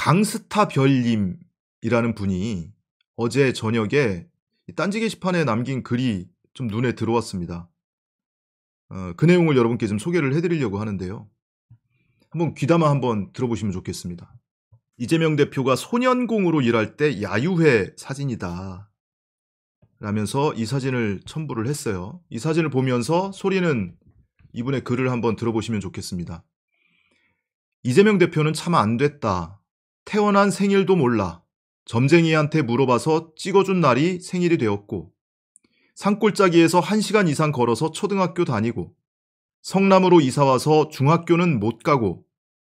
강스타별님이라는 분이 어제 저녁에 딴지 게시판에 남긴 글이 좀 눈에 들어왔습니다. 어, 그 내용을 여러분께 좀 소개를 해드리려고 하는데요. 한번 귀담아 한번 들어보시면 좋겠습니다. 이재명 대표가 소년공으로 일할 때 야유회 사진이다. 라면서 이 사진을 첨부를 했어요. 이 사진을 보면서 소리는 이분의 글을 한번 들어보시면 좋겠습니다. 이재명 대표는 참 안 됐다. 태어난 생일도 몰라 점쟁이한테 물어봐서 찍어준 날이 생일이 되었고 산골짜기에서 1시간 이상 걸어서 초등학교 다니고 성남으로 이사와서 중학교는 못 가고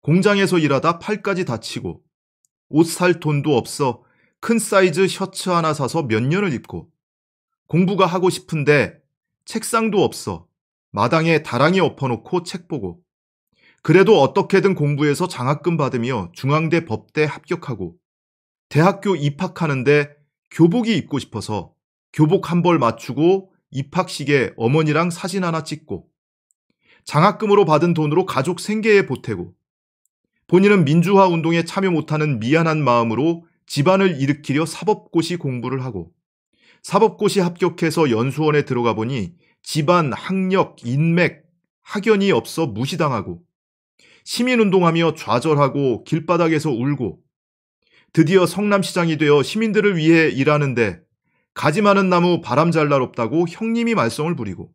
공장에서 일하다 팔까지 다치고 옷 살 돈도 없어 큰 사이즈 셔츠 하나 사서 몇 년을 입고 공부가 하고 싶은데 책상도 없어 마당에 다랑이 엎어놓고 책 보고 그래도 어떻게든 공부해서 장학금 받으며 중앙대 법대 합격하고 대학교 입학하는데 교복이 입고 싶어서 교복 한 벌 맞추고 입학식에 어머니랑 사진 하나 찍고 장학금으로 받은 돈으로 가족 생계에 보태고 본인은 민주화 운동에 참여 못하는 미안한 마음으로 집안을 일으키려 사법고시 공부를 하고 사법고시 합격해서 연수원에 들어가 보니 집안 학력, 인맥, 학연이 없어 무시당하고 시민운동하며 좌절하고 길바닥에서 울고 드디어 성남시장이 되어 시민들을 위해 일하는데 가지 많은 나무 바람 잘 날 없다고 형님이 말썽을 부리고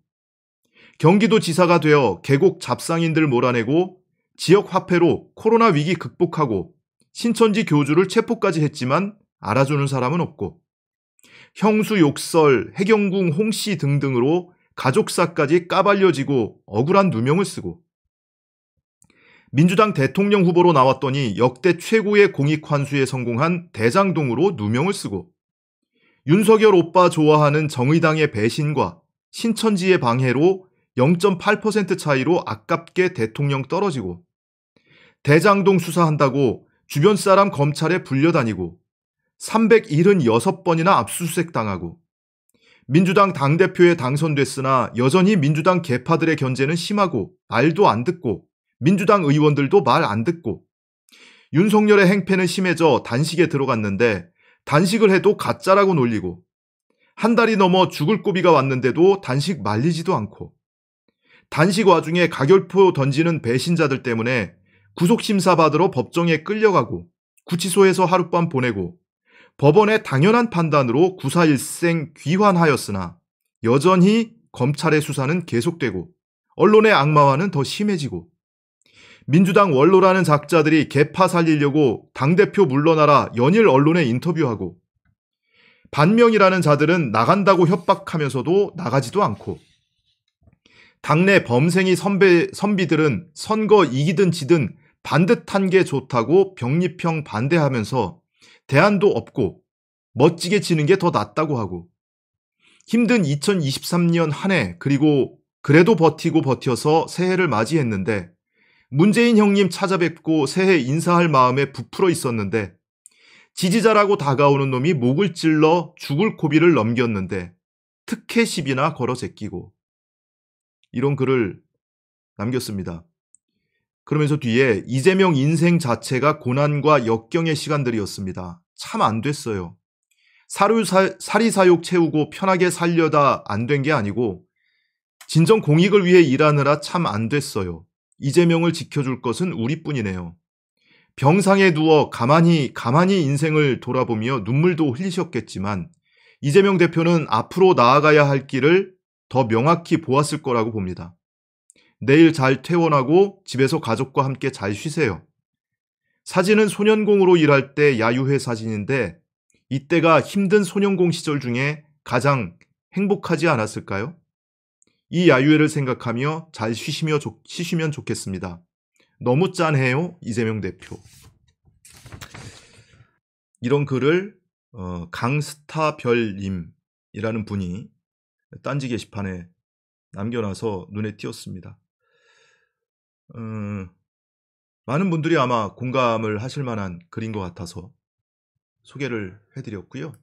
경기도 지사가 되어 계곡 잡상인들 몰아내고 지역 화폐로 코로나 위기 극복하고 신천지 교주를 체포까지 했지만 알아주는 사람은 없고 형수 욕설, 해경궁 홍씨 등등으로 가족사까지 까발려지고 억울한 누명을 쓰고 민주당 대통령 후보로 나왔더니 역대 최고의 공익 환수에 성공한 대장동으로 누명을 쓰고 윤석열 오빠 좋아하는 정의당의 배신과 신천지의 방해로 0.8% 차이로 아깝게 대통령 떨어지고 대장동 수사한다고 주변 사람 검찰에 불려다니고 376번이나 압수수색 당하고 민주당 당대표에 당선됐으나 여전히 민주당 개파들의 견제는 심하고 말도 안 듣고 민주당 의원들도 말 안 듣고 윤석열의 행패는 심해져 단식에 들어갔는데 단식을 해도 가짜라고 놀리고 한 달이 넘어 죽을 고비가 왔는데도 단식 말리지도 않고 단식 와중에 가결포 던지는 배신자들 때문에 구속심사 받으러 법정에 끌려가고 구치소에서 하룻밤 보내고 법원의 당연한 판단으로 구사일생 귀환하였으나 여전히 검찰의 수사는 계속되고 언론의 악마화는더 심해지고 민주당 원로라는 작자들이 개파 살리려고 당대표 물러나라 연일 언론에 인터뷰하고 반명이라는 자들은 나간다고 협박하면서도 나가지도 않고 당내 범생이 선배, 선비들은 선거 이기든 지든 반듯한 게 좋다고 병립형 반대하면서 대안도 없고 멋지게 지는 게 더 낫다고 하고 힘든 2023년 한 해 그리고 그래도 버티고 버텨서 새해를 맞이했는데 문재인 형님 찾아뵙고 새해 인사할 마음에 부풀어 있었는데 지지자라고 다가오는 놈이 목을 찔러 죽을 고비를 넘겼는데 특혜 시비나 걸어 제끼고 이런 글을 남겼습니다. 그러면서 뒤에 이재명 인생 자체가 고난과 역경의 시간들이었습니다. 참 안 됐어요. 사 사리사욕 채우고 편하게 살려다 안 된 게 아니고 진정 공익을 위해 일하느라 참 안 됐어요. 이재명을 지켜줄 것은 우리뿐이네요. 병상에 누워 가만히 가만히 인생을 돌아보며 눈물도 흘리셨겠지만 이재명 대표는 앞으로 나아가야 할 길을 더 명확히 보았을 거라고 봅니다. 내일 잘 퇴원하고 집에서 가족과 함께 잘 쉬세요. 사진은 소년공으로 일할 때 야유회 사진인데 이때가 힘든 소년공 시절 중에 가장 행복하지 않았을까요? 이 야유회를 생각하며 잘 쉬시며 좋, 쉬시면 좋겠습니다. 너무 짠해요. 이재명 대표. 이런 글을 어, 강스타별님이라는 분이 딴지 게시판에 남겨놔서 눈에 띄었습니다. 음, 많은 분들이 아마 공감을 하실 만한 글인 것 같아서 소개를 해드렸고요.